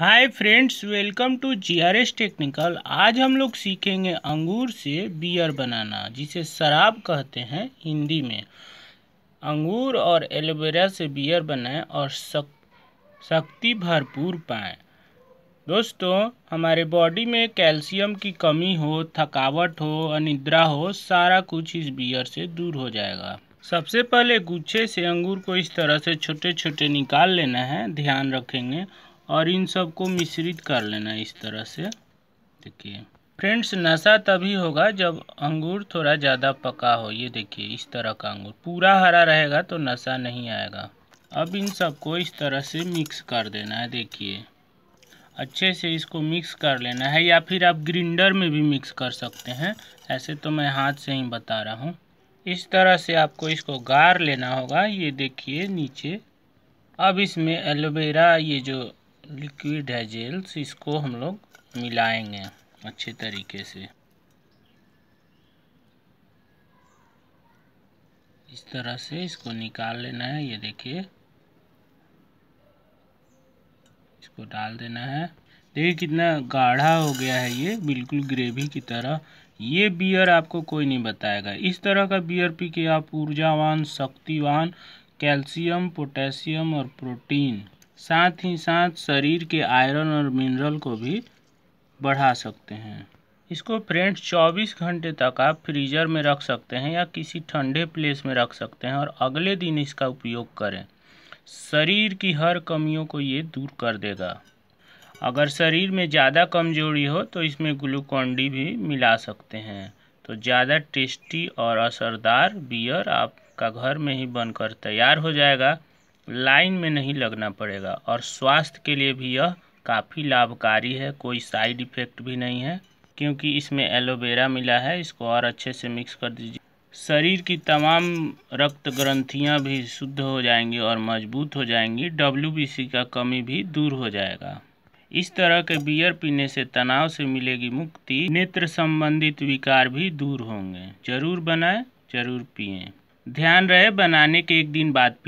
hi friends welcome to GRS technical आज हम लोग सीखेंगे अंगूर से बियर बनाना जिसे शराब कहते हैं हिंदी में अंगूर और एलोवेरा से बियर बनाएं और शक, शक्ति भरपूर पाएं दोस्तों हमारे बॉडी में कैल्शियम की कमी हो थकावट हो अनिद्रा हो सारा कुछ इस बियर से दूर हो जाएगा सबसे पहले गुच्छे से अंगूर को इस तरह से छोटे छोटे निकाल लेना है ध्यान रखेंगे और इन सबको मिश्रित कर लेना इस तरह से देखिए फ्रेंड्स नशा तभी होगा जब अंगूर थोड़ा ज़्यादा पका हो ये देखिए इस तरह का अंगूर पूरा हरा रहेगा तो नशा नहीं आएगा अब इन सबको इस तरह से मिक्स कर देना है देखिए अच्छे से इसको मिक्स कर लेना है या फिर आप ग्रिंडर में भी मिक्स कर सकते हैं ऐसे तो मैं हाथ से ही बता रहा हूँ इस तरह से आपको इसको गार लेना होगा ये देखिए नीचे अब इसमें एलोवेरा ये जो लिक्विड है जेल्स इसको हम लोग मिलाएंगे अच्छे तरीके से इस तरह से इसको निकाल लेना है ये देखिए इसको डाल देना है देखिए कितना गाढ़ा हो गया है ये बिल्कुल ग्रेवी की तरह ये बियर आपको कोई नहीं बताएगा इस तरह का बियर पी के आप ऊर्जावान शक्तिवान कैल्शियम पोटेशियम और प्रोटीन साथ ही साथ शरीर के आयरन और मिनरल को भी बढ़ा सकते हैं इसको फ्रेंड्स 24 घंटे तक आप फ्रीजर में रख सकते हैं या किसी ठंडे प्लेस में रख सकते हैं और अगले दिन इसका उपयोग करें शरीर की हर कमियों को ये दूर कर देगा अगर शरीर में ज़्यादा कमजोरी हो तो इसमें ग्लूकॉन डी भी मिला सकते हैं तो ज़्यादा टेस्टी और असरदार बियर आपका घर में ही बनकर तैयार हो जाएगा लाइन में नहीं लगना पड़ेगा और स्वास्थ्य के लिए भी यह काफ़ी लाभकारी है कोई साइड इफ़ेक्ट भी नहीं है क्योंकि इसमें एलोवेरा मिला है इसको और अच्छे से मिक्स कर दीजिए शरीर की तमाम रक्त ग्रंथियां भी शुद्ध हो जाएंगी और मजबूत हो जाएंगी डब्ल्यू का कमी भी दूर हो जाएगा इस तरह के बियर पीने से तनाव से मिलेगी मुक्ति नेत्र संबंधित विकार भी दूर होंगे जरूर बनाएं जरूर पिए ध्यान रहे बनाने के एक दिन बाद